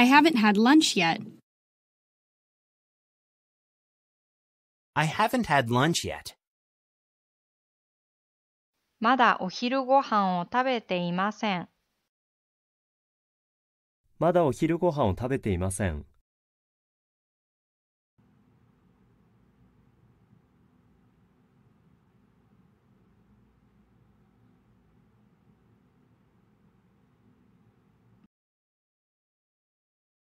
I haven't had lunch yet. I haven't had lunch yet. まだお昼ご飯を食べていません。まだお昼ご飯を食べていません。